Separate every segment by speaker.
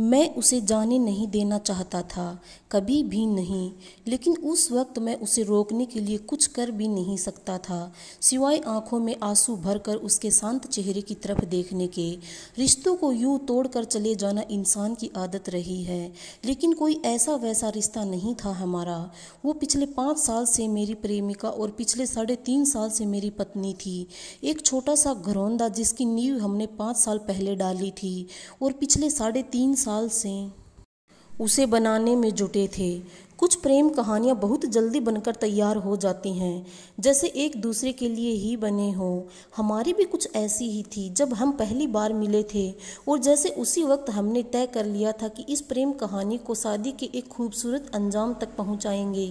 Speaker 1: मैं उसे जाने नहीं देना चाहता था कभी भी नहीं लेकिन उस वक्त मैं उसे रोकने के लिए कुछ कर भी नहीं सकता था सिवाय आंखों में आंसू भरकर उसके शांत चेहरे की तरफ देखने के रिश्तों को यूं तोड़कर चले जाना इंसान की आदत रही है लेकिन कोई ऐसा वैसा रिश्ता नहीं था हमारा वो पिछले पाँच साल से मेरी प्रेमिका और पिछले साढ़े तीन साल से मेरी पत्नी थी एक छोटा सा घरौंदा जिसकी नींव हमने पाँच साल पहले डाली थी और पिछले साढ़े तीन साल से उसे बनाने में जुटे थे कुछ प्रेम कहानियाँ बहुत जल्दी बनकर तैयार हो जाती हैं जैसे एक दूसरे के लिए ही बने हो हमारी भी कुछ ऐसी ही थी जब हम पहली बार मिले थे और जैसे उसी वक्त हमने तय कर लिया था कि इस प्रेम कहानी को शादी के एक खूबसूरत अंजाम तक पहुँचाएंगे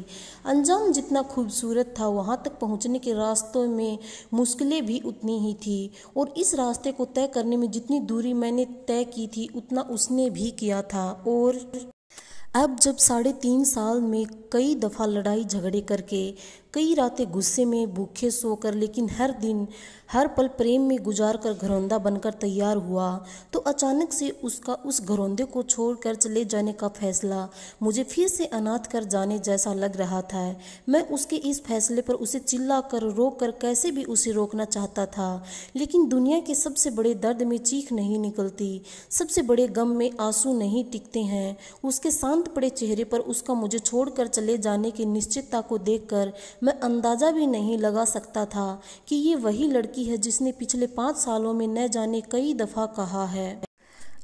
Speaker 1: अंजाम जितना खूबसूरत था वहाँ तक पहुँचने के रास्तों में मुश्किलें भी उतनी ही थी और इस रास्ते को तय करने में जितनी दूरी मैंने तय की थी उतना उसने भी किया था और अब जब साढ़े तीन साल में कई दफ़ा लड़ाई झगड़े करके कई रातें गुस्से में भूखे सोकर लेकिन हर दिन हर पल प्रेम में गुजार कर घरौंदा बनकर तैयार हुआ तो अचानक से उसका उस घरौंदे को छोड़कर चले जाने का फैसला मुझे फिर से अनाथ कर जाने जैसा लग रहा था मैं उसके इस फैसले पर उसे चिल्ला कर रो कर कैसे भी उसे रोकना चाहता था लेकिन दुनिया के सबसे बड़े दर्द में चीख नहीं निकलती सबसे बड़े गम में आंसू नहीं टिकते हैं उसके शांत शांत पड़े चेहरे पर उसका मुझे छोड़कर चले जाने की निश्चितता को देखकर मैं अंदाज़ा भी नहीं लगा सकता था कि ये वही लड़की है जिसने पिछले पाँच सालों में न जाने कई दफ़ा कहा है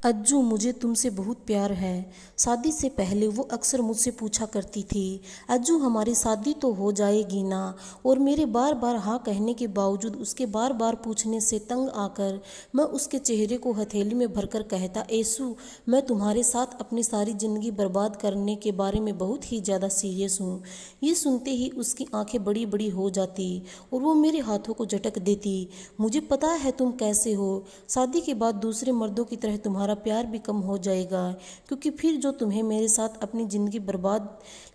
Speaker 1: अज्जू मुझे तुमसे बहुत प्यार है शादी से पहले वो अक्सर मुझसे पूछा करती थी अज्जू हमारी शादी तो हो जाएगी ना और मेरे बार बार हाँ कहने के बावजूद उसके बार बार पूछने से तंग आकर मैं उसके चेहरे को हथेली में भरकर कहता ऐसू मैं तुम्हारे साथ अपनी सारी ज़िंदगी बर्बाद करने के बारे में बहुत ही ज़्यादा सीरियस हूँ ये सुनते ही उसकी आँखें बड़ी बड़ी हो जाती और वो मेरे हाथों को झटक देती मुझे पता है तुम कैसे हो शादी के बाद दूसरे मर्दों की तरह तुम्हारा तुम्हारा प्यार भी कम हो जाएगा क्योंकि फिर जो तुम्हें मेरे साथ अपनी ज़िंदगी बर्बाद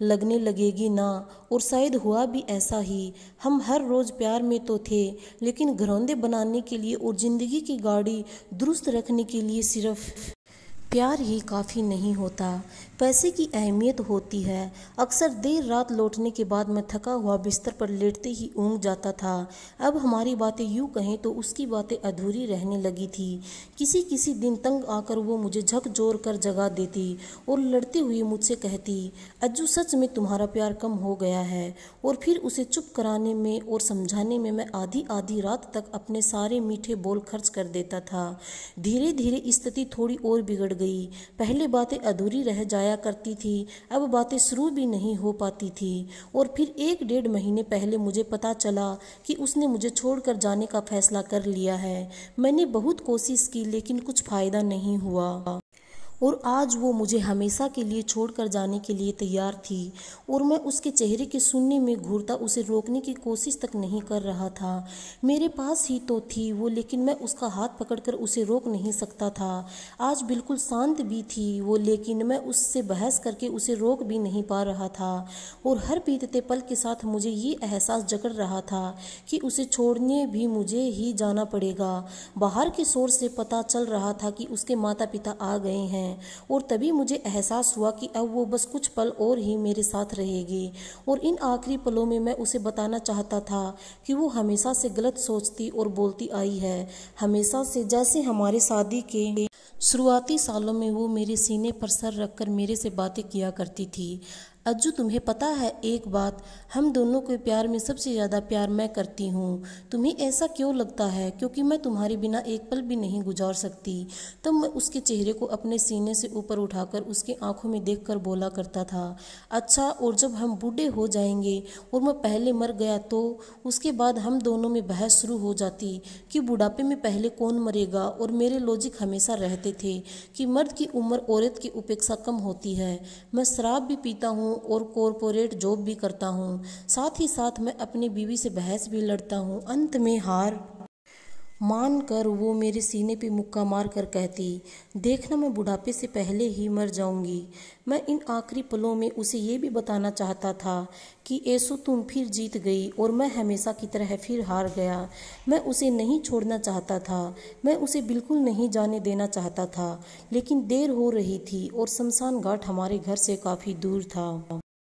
Speaker 1: लगने लगेगी ना और शायद हुआ भी ऐसा ही हम हर रोज़ प्यार में तो थे लेकिन घरौंदे बनाने के लिए और ज़िंदगी की गाड़ी दुरुस्त रखने के लिए सिर्फ प्यार ही काफ़ी नहीं होता पैसे की अहमियत होती है अक्सर देर रात लौटने के बाद मैं थका हुआ बिस्तर पर लेटते ही ऊँग जाता था अब हमारी बातें यूँ कहें तो उसकी बातें अधूरी रहने लगी थी किसी किसी दिन तंग आकर वो मुझे झकझोर कर जगा देती और लड़ते हुए मुझसे कहती अज्जू सच में तुम्हारा प्यार कम हो गया है और फिर उसे चुप कराने में और समझाने में मैं आधी आधी रात तक अपने सारे मीठे बोल खर्च कर देता था धीरे धीरे स्थिति थोड़ी और बिगड़ गई पहले बातें अधूरी रह जाया जाया करती थी अब बातें शुरू भी नहीं हो पाती थी और फिर एक डेढ़ महीने पहले मुझे पता चला कि उसने मुझे छोड़कर जाने का फैसला कर लिया है मैंने बहुत कोशिश की लेकिन कुछ फ़ायदा नहीं हुआ और आज वो मुझे हमेशा के लिए छोड़कर जाने के लिए तैयार थी और मैं उसके चेहरे के सुनने में घूरता उसे रोकने की कोशिश तक नहीं कर रहा था मेरे पास ही तो थी वो लेकिन मैं उसका हाथ पकड़कर उसे रोक नहीं सकता था आज बिल्कुल शांत भी थी वो लेकिन मैं उससे बहस करके उसे रोक भी नहीं पा रहा था और हर बीतते पल के साथ मुझे ये एहसास जकड़ रहा था कि उसे छोड़ने भी मुझे ही जाना पड़ेगा बाहर के शोर से पता चल रहा था कि उसके माता पिता आ गए हैं हैं और तभी मुझे एहसास हुआ कि अब वो बस कुछ पल और ही मेरे साथ रहेगी और इन आखिरी पलों में मैं उसे बताना चाहता था कि वो हमेशा से गलत सोचती और बोलती आई है हमेशा से जैसे हमारे शादी के शुरुआती सालों में वो मेरे सीने पर सर रखकर मेरे से बातें किया करती थी अज्जू तुम्हें पता है एक बात हम दोनों के प्यार में सबसे ज़्यादा प्यार मैं करती हूँ तुम्हें ऐसा क्यों लगता है क्योंकि मैं तुम्हारे बिना एक पल भी नहीं गुजार सकती तब मैं उसके चेहरे को अपने सीने से ऊपर उठाकर उसकी आंखों में देखकर बोला करता था अच्छा और जब हम बूढ़े हो जाएंगे और मैं पहले मर गया तो उसके बाद हम दोनों में बहस शुरू हो जाती कि बुढ़ापे में पहले कौन मरेगा और मेरे लॉजिक हमेशा रहते थे कि मर्द की उम्र औरत की उपेक्षा कम होती है मैं शराब भी पीता हूँ हूँ और कॉरपोरेट जॉब भी करता हूँ साथ ही साथ मैं अपनी बीवी से बहस भी लड़ता हूँ अंत में हार मान कर वो मेरे सीने पे मुक्का मार कर कहती देखना मैं बुढ़ापे से पहले ही मर जाऊंगी मैं इन आखिरी पलों में उसे ये भी बताना चाहता था कि ऐसो तुम फिर जीत गई और मैं हमेशा की तरह फिर हार गया मैं उसे नहीं छोड़ना चाहता था मैं उसे बिल्कुल नहीं जाने देना चाहता था लेकिन देर हो रही थी और शमशान घाट हमारे घर से काफ़ी दूर था